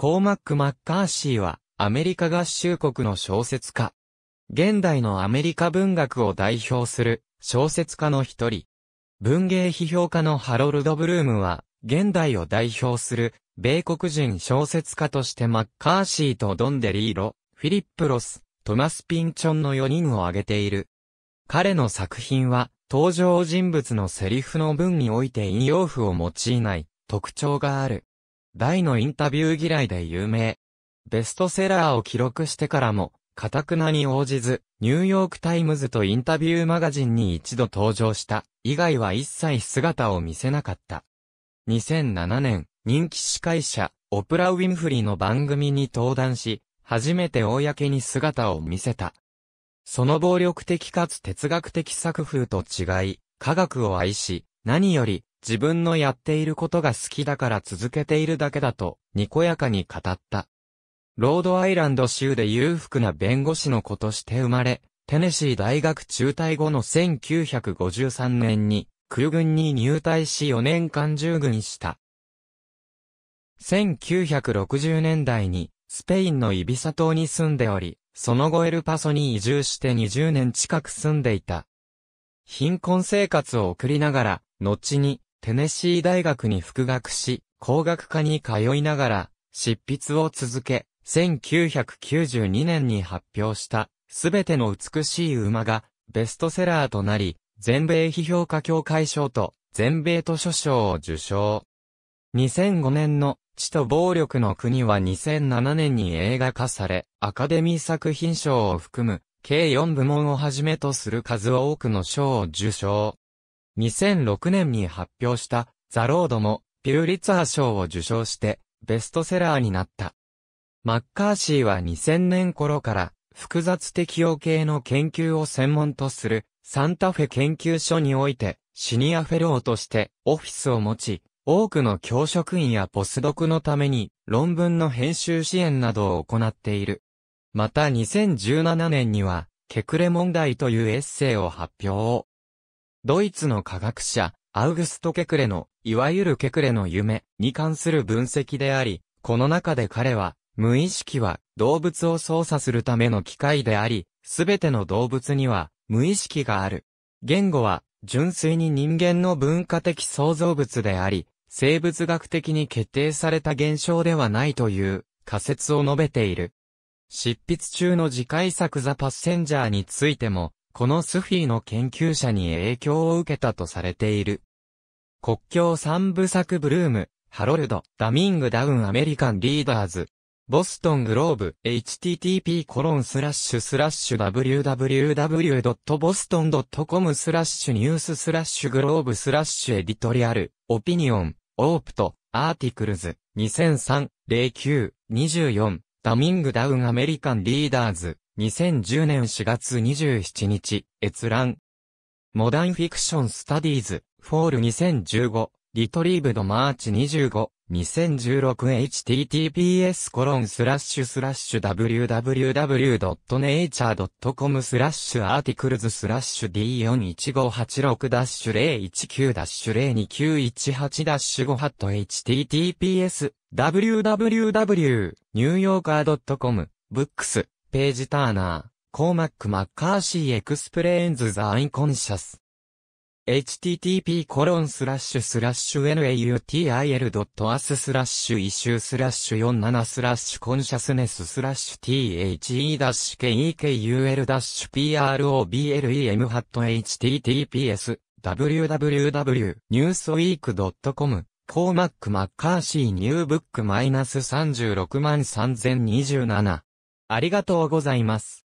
コーマック・マッカーシーは、アメリカ合衆国の小説家。現代のアメリカ文学を代表する小説家の一人。文芸批評家のハロルド・ブルームは、現代を代表する米国人小説家としてマッカーシーとドンデリーロ、フィリップ・ロス、トマス・ピンチョンの4人を挙げている。彼の作品は、登場人物のセリフの文において引用符を用いない特徴がある。大のインタビュー嫌いで有名。ベストセラーを記録してからも、カタくなに応じず、ニューヨークタイムズとインタビューマガジンに一度登場した、以外は一切姿を見せなかった。2007年、人気司会者、オプラ・ウィンフリーの番組に登壇し、初めて公に姿を見せた。その暴力的かつ哲学的作風と違い、科学を愛し、何より自分のやっていることが好きだから続けているだけだと、にこやかに語った。ロードアイランド州で裕福な弁護士の子として生まれ、テネシー大学中退後の1953年に、空軍に入隊し4年間従軍した。1960年代に、スペインのイビサ島に住んでおり、その後エルパソに移住して20年近く住んでいた。貧困生活を送りながら、後にテネシー大学に復学し、工学科に通いながら、執筆を続け、1992年に発表した、すべての美しい馬が、ベストセラーとなり、全米批評家協会賞と、全米図書賞を受賞。2005年の、地と暴力の国は2007年に映画化され、アカデミー作品賞を含む、計4部門をはじめとする数多くの賞を受賞。2006年に発表したザ・ロードもピューリツァー賞を受賞してベストセラーになった。マッカーシーは2000年頃から複雑適応系の研究を専門とするサンタフェ研究所においてシニアフェローとしてオフィスを持ち、多くの教職員やポスドクのために論文の編集支援などを行っている。また2017年には、ケクレ問題というエッセイを発表。ドイツの科学者、アウグスト・ケクレの、いわゆるケクレの夢に関する分析であり、この中で彼は、無意識は動物を操作するための機械であり、すべての動物には無意識がある。言語は純粋に人間の文化的創造物であり、生物学的に決定された現象ではないという仮説を述べている。執筆中の次回作ザ・パッセンジャーについても、このスフィーの研究者に影響を受けたとされている。国境三部作ブルーム、ハロルド、ダミングダウンアメリカンリーダーズ、ボストングローブ、http コロンスラッシュスラッシュ www.boston.com スラッシュニューススラッシュグローブスラッシュエディトリアル、オピニオン、オープト、アーティクルズ、2003、09、24、ダミングダウンアメリカンリーダーズ。2010年4月27日、閲覧。モダンフィクションスタディーズ、フォール2015、リトリーブドマーチ25、2016https コロンスラッシュスラッシュ www.nature.com スラッシュアーティクルズスラッシュ D41586-019-02918-5 ハット https www.newyorker.com ブックスページターナー、コーマック・マッカーシー・エクスプレーンズ・ザ・アイコンシャス。http コロンスラッシュスラッシュ nautil.as スラッシュュースラッシュ47スラッシュコンシャスネススラッシュ t h e k e k u l p r o b l e m https www.newsweek.com コーマックマッカーシーニューブックマイナス36万3027ありがとうございます。